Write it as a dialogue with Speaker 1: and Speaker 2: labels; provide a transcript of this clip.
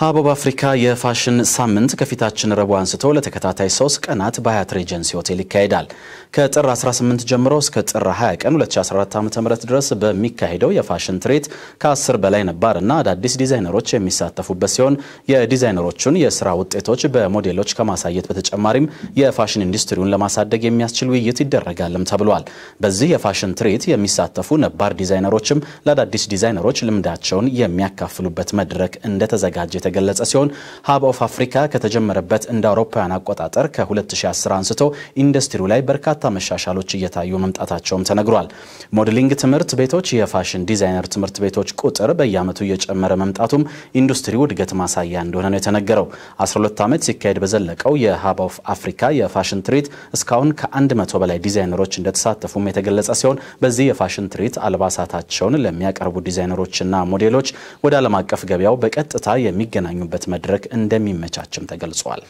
Speaker 1: ሀበብ አፍሪካ የፋሽን ሳምንት ከፊታችን ረቡዕ አንስቶ ለተከታታይ ሶስት ቀናት በሀያት ሬጀንሲ ሆቴል ይካሄዳል። ከጥር 18 ጀምሮ እስከ ጥር 20 ቀን 2014 ዓ.ም ድረስ በሚካሄደው የፋሽን ትርኢት ከ10 በላይ ነባርና አዳዲስ ዲዛይነሮች የሚሳተፉበት ሲሆን የዲዛይነሮቹን የስራ ውጤቶች በሞዴሎች ከማሳየት በተጨማሪም የፋሽን ኢንዱስትሪውን ለማሳደግ የሚያስችል ውይይት ይደረጋልም ተብሏል። በዚህ የፋሽን ትርኢት የሚሳተፉ ነባር ዲዛይነሮችም ለአዳዲስ ዲዛይነሮች ልምዳቸውን የሚያካፍሉበት መድረክ እንደተዘጋጀ የተገለጸ ሲሆን ሀብ ኦፍ አፍሪካ ከተጀመረበት እንደ አውሮፓውያን አቆጣጠር ከ2010 አንስቶ ኢንዱስትሪው ላይ በርካታ መሻሻሎች እየታዩ መምጣታቸውም ተነግሯል። ሞዴሊንግ ትምህርት ቤቶች፣ የፋሽን ዲዛይነር ትምህርት ቤቶች ቁጥር በየዓመቱ እየጨመረ መምጣቱም ኢንዱስትሪው እድገት ማሳያ እንደሆነ ነው የተነገረው። 12 ዓመት ሲካሄድ በዘለቀው የሀብ ኦፍ አፍሪካ የፋሽን ትርኢት እስካሁን ከ100 በላይ ዲዛይነሮች እንደተሳተፉም የተገለጸ ሲሆን በዚህ የፋሽን ትርኢት አልባሳታቸውን ለሚያቀርቡ ዲዛይነሮችና ሞዴሎች ወደ ዓለም አቀፍ ገበያው በቀጥታ የሚገ የሚገናኙበት መድረክ እንደሚመቻችም ተገልጿል።